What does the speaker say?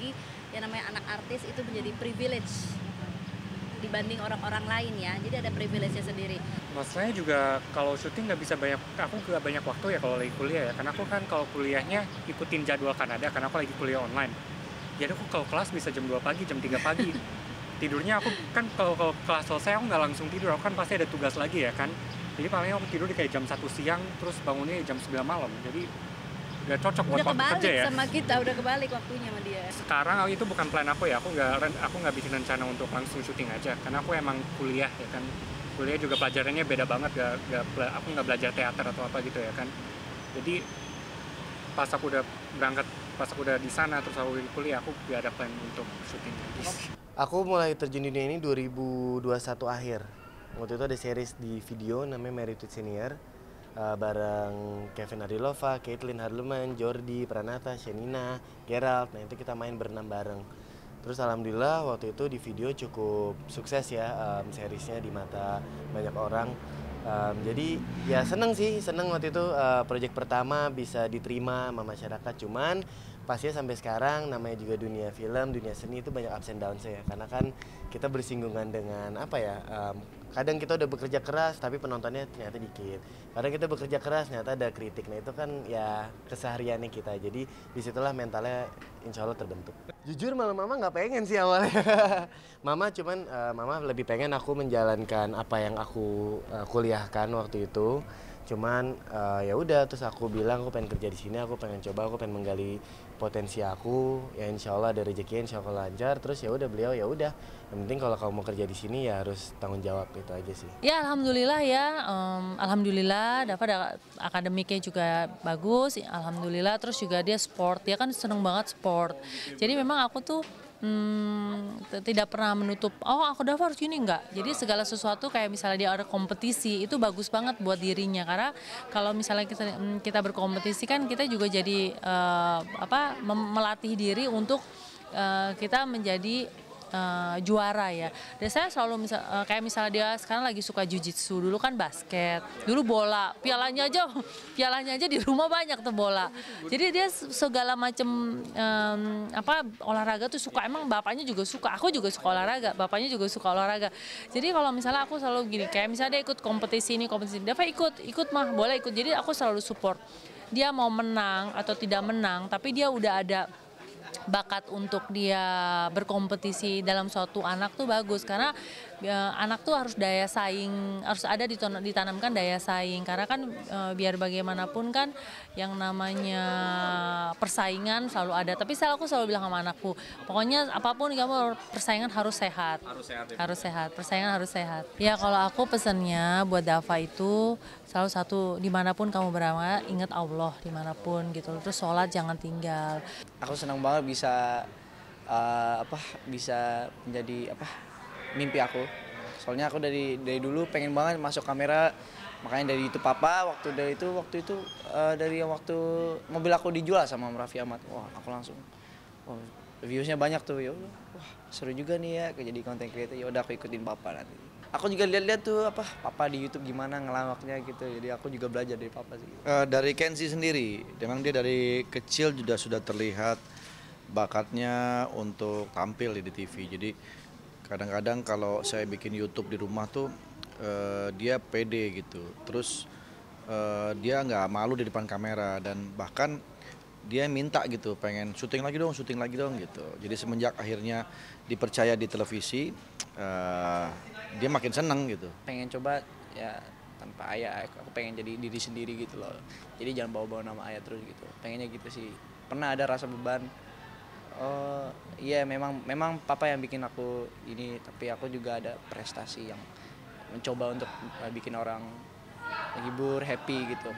apalagi yang namanya anak artis itu menjadi privilege dibanding orang-orang lain ya jadi ada privilege-nya sendiri maksudnya juga kalau syuting nggak bisa banyak aku nggak banyak waktu ya kalau lagi kuliah ya karena aku kan kalau kuliahnya ikutin jadwal Kanada karena aku lagi kuliah online jadi aku kalau kelas bisa jam 2 pagi jam 3 pagi tidurnya aku kan kalau, kalau kelas selesai aku nggak langsung tidur aku kan pasti ada tugas lagi ya kan jadi paling aku tidur di kayak jam 1 siang terus bangunnya jam 9 malam jadi nggak cocok buat waktu kerja ya. sama kita, udah kebalik waktunya sama dia. Sekarang itu bukan plan aku ya, aku nggak aku nggak bikin rencana untuk langsung syuting aja, karena aku emang kuliah ya kan. Kuliah juga pelajarannya beda banget, gak, gak, aku nggak belajar teater atau apa gitu ya kan. Jadi pas aku udah berangkat, pas aku udah di sana terus aku kuliah, aku nggak ada plan untuk syuting lagi. Aku mulai terjun di dunia ini 2021 akhir. Waktu itu ada series di video namanya Married Senior uh, bareng Kevin Arilova, Caitlin Harleman, Jordi, Pranata, Shenina, Gerald. Nah itu kita main berenam bareng. Terus alhamdulillah waktu itu di video cukup sukses ya um, seriesnya di mata banyak orang. Um, jadi ya seneng sih, seneng waktu itu uh, eh, proyek pertama bisa diterima sama masyarakat. Cuman pastinya sampai sekarang namanya juga dunia film, dunia seni itu banyak ups and downs ya. Karena kan kita bersinggungan dengan apa ya um, kadang kita udah bekerja keras tapi penontonnya ternyata dikit kadang kita bekerja keras ternyata ada kritik nah itu kan ya kesehariannya kita jadi disitulah mentalnya insya Allah terbentuk jujur malah mama nggak pengen sih awalnya mama cuman uh, mama lebih pengen aku menjalankan apa yang aku uh, kuliahkan waktu itu cuman uh, ya udah terus aku bilang aku pengen kerja di sini aku pengen coba aku pengen menggali potensi aku ya insya Allah ada rezeki insya Allah lancar terus ya udah beliau ya udah yang penting kalau kamu mau kerja di sini ya harus tanggung jawab itu aja sih ya alhamdulillah ya um, alhamdulillah Dava akademiknya juga bagus alhamdulillah terus juga dia sport dia kan seneng banget sport jadi memang aku tuh hmm, tidak pernah menutup oh aku udah harus gini enggak jadi segala sesuatu kayak misalnya dia ada kompetisi itu bagus banget buat dirinya karena kalau misalnya kita hmm, kita berkompetisi kan kita juga jadi uh, apa melatih diri untuk uh, kita menjadi uh, juara ya. Dan saya selalu misal, uh, kayak misalnya dia sekarang lagi suka jujitsu, dulu kan basket, dulu bola, pialanya aja, pialanya aja di rumah banyak tuh bola. Jadi dia segala macam um, apa olahraga tuh suka. Emang bapaknya juga suka, aku juga suka olahraga, bapaknya juga suka olahraga. Jadi kalau misalnya aku selalu gini, kayak misalnya dia ikut kompetisi ini, kompetisi ini, dia ikut, ikut mah, boleh ikut. Jadi aku selalu support. Dia mau menang atau tidak menang, tapi dia udah ada bakat untuk dia berkompetisi dalam suatu anak tuh bagus karena Ya, anak tuh harus daya saing harus ada ditanamkan daya saing karena kan eh, biar bagaimanapun kan yang namanya persaingan selalu ada tapi saya aku selalu bilang sama anakku pokoknya apapun kamu persaingan harus sehat harus sehat ya. harus sehat persaingan harus sehat ya kalau aku pesannya buat Dava itu selalu satu dimanapun kamu berada ingat Allah dimanapun gitu terus sholat jangan tinggal aku senang banget bisa uh, apa bisa menjadi apa mimpi aku. Soalnya aku dari dari dulu pengen banget masuk kamera. Makanya dari itu papa waktu dari itu waktu itu uh, dari yang waktu mobil aku dijual sama Raffi Ahmad. Wah, aku langsung wah, viewsnya banyak tuh. Ya wah, seru juga nih ya jadi konten creator. Ya udah aku ikutin papa nanti. Aku juga lihat-lihat tuh apa papa di YouTube gimana ngelawaknya gitu. Jadi aku juga belajar dari papa sih. Uh, dari Kenzi sendiri, memang dia dari kecil sudah sudah terlihat bakatnya untuk tampil di TV. Jadi kadang-kadang kalau saya bikin YouTube di rumah tuh uh, dia pede gitu terus uh, dia nggak malu di depan kamera dan bahkan dia minta gitu pengen syuting lagi dong syuting lagi dong gitu jadi semenjak akhirnya dipercaya di televisi uh, dia makin seneng gitu pengen coba ya tanpa ayah aku pengen jadi diri sendiri gitu loh jadi jangan bawa-bawa nama ayah terus gitu pengennya gitu sih pernah ada rasa beban oh iya memang memang papa yang bikin aku ini tapi aku juga ada prestasi yang mencoba untuk eh, bikin orang hibur happy gitu